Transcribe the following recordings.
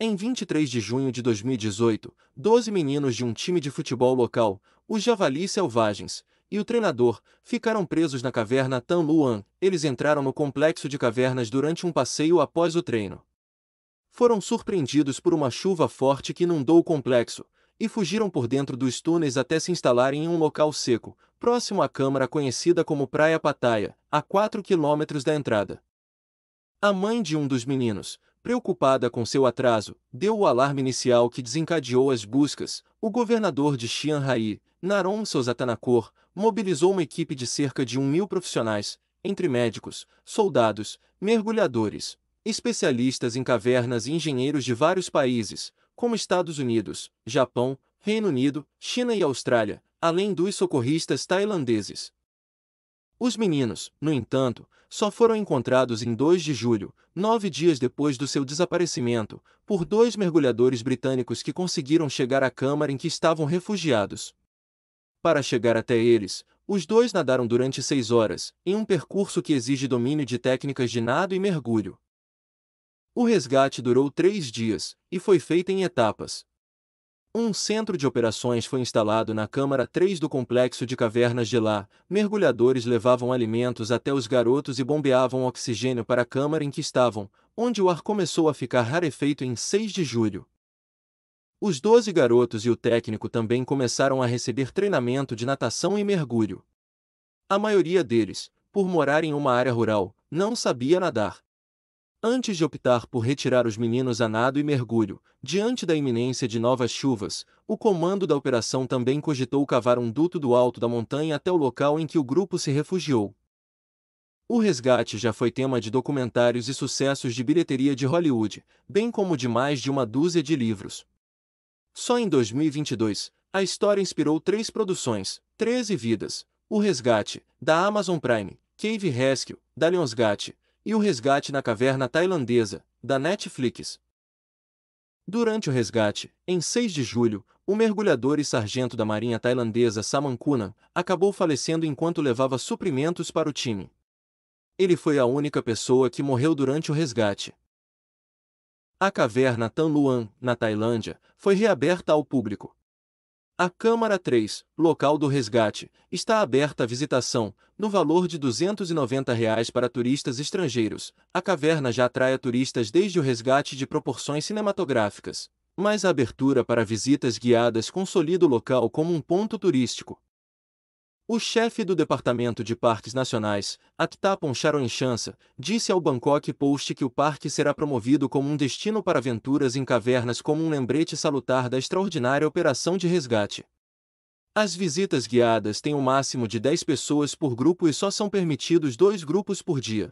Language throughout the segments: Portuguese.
Em 23 de junho de 2018, 12 meninos de um time de futebol local, os javalis Selvagens, e o treinador, ficaram presos na caverna Tan Luan. Eles entraram no complexo de cavernas durante um passeio após o treino. Foram surpreendidos por uma chuva forte que inundou o complexo, e fugiram por dentro dos túneis até se instalarem em um local seco, próximo à câmara conhecida como Praia Pataia, a 4 quilômetros da entrada. A mãe de um dos meninos, Preocupada com seu atraso, deu o alarme inicial que desencadeou as buscas. O governador de Xianhai, Naron Sozatanakor, mobilizou uma equipe de cerca de 1 mil profissionais, entre médicos, soldados, mergulhadores, especialistas em cavernas e engenheiros de vários países, como Estados Unidos, Japão, Reino Unido, China e Austrália, além dos socorristas tailandeses. Os meninos, no entanto, só foram encontrados em 2 de julho, nove dias depois do seu desaparecimento, por dois mergulhadores britânicos que conseguiram chegar à câmara em que estavam refugiados. Para chegar até eles, os dois nadaram durante seis horas, em um percurso que exige domínio de técnicas de nado e mergulho. O resgate durou três dias, e foi feito em etapas, um centro de operações foi instalado na Câmara 3 do complexo de cavernas de lá. Mergulhadores levavam alimentos até os garotos e bombeavam oxigênio para a câmara em que estavam, onde o ar começou a ficar rarefeito em 6 de julho. Os 12 garotos e o técnico também começaram a receber treinamento de natação e mergulho. A maioria deles, por morar em uma área rural, não sabia nadar. Antes de optar por retirar os meninos a nado e mergulho, diante da iminência de novas chuvas, o comando da operação também cogitou cavar um duto do alto da montanha até o local em que o grupo se refugiou. O resgate já foi tema de documentários e sucessos de bilheteria de Hollywood, bem como de mais de uma dúzia de livros. Só em 2022, a história inspirou três produções, 13 vidas, O Resgate, da Amazon Prime, Cave Rescue, da Lionsgate, e o resgate na caverna tailandesa, da Netflix. Durante o resgate, em 6 de julho, o mergulhador e sargento da marinha tailandesa Samankuna acabou falecendo enquanto levava suprimentos para o time. Ele foi a única pessoa que morreu durante o resgate. A caverna Tan Luang, na Tailândia, foi reaberta ao público. A Câmara 3, local do resgate, está aberta à visitação, no valor de R$ 290 reais para turistas estrangeiros. A caverna já atrai turistas desde o resgate de proporções cinematográficas, mas a abertura para visitas guiadas consolida o local como um ponto turístico, o chefe do Departamento de Parques Nacionais, Aktapon Sharon Chansa, disse ao Bangkok Post que o parque será promovido como um destino para aventuras em cavernas como um lembrete salutar da extraordinária operação de resgate. As visitas guiadas têm o um máximo de 10 pessoas por grupo e só são permitidos dois grupos por dia.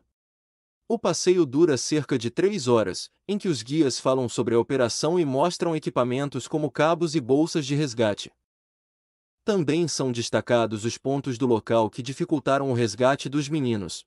O passeio dura cerca de 3 horas, em que os guias falam sobre a operação e mostram equipamentos como cabos e bolsas de resgate. Também são destacados os pontos do local que dificultaram o resgate dos meninos.